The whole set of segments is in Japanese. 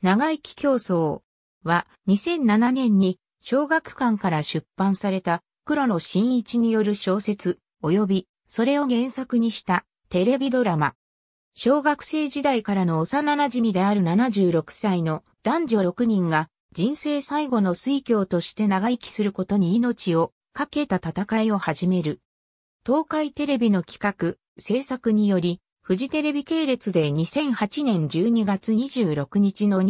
長生き競争は2007年に小学館から出版された黒野真一による小説及びそれを原作にしたテレビドラマ。小学生時代からの幼馴染である76歳の男女6人が人生最後の水挙として長生きすることに命をかけた戦いを始める。東海テレビの企画、制作によりフジテレビ系列で2008年12月26日の21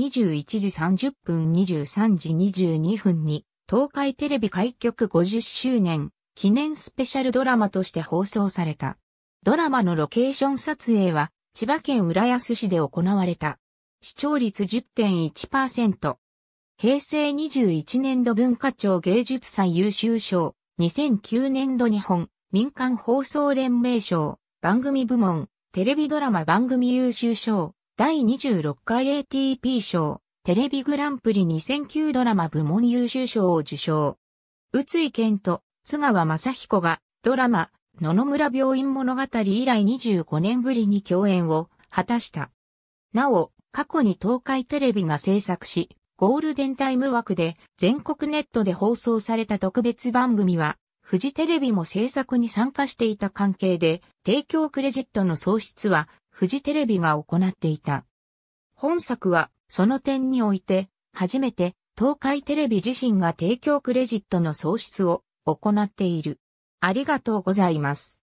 時30分23時22分に東海テレビ開局50周年記念スペシャルドラマとして放送された。ドラマのロケーション撮影は千葉県浦安市で行われた。視聴率10.1%。平成21年度文化庁芸術祭優秀賞、2009年度日本民間放送連盟賞、番組部門、テレビドラマ番組優秀賞、第26回 ATP 賞、テレビグランプリ2009ドラマ部門優秀賞を受賞。宇津井健と津川雅彦がドラマ、野々村病院物語以来25年ぶりに共演を果たした。なお、過去に東海テレビが制作し、ゴールデンタイム枠で全国ネットで放送された特別番組はフジテレビも制作に参加していた関係で、提供クレジットの創出は、フジテレビが行っていた。本作は、その点において、初めて、東海テレビ自身が提供クレジットの創出を行っている。ありがとうございます。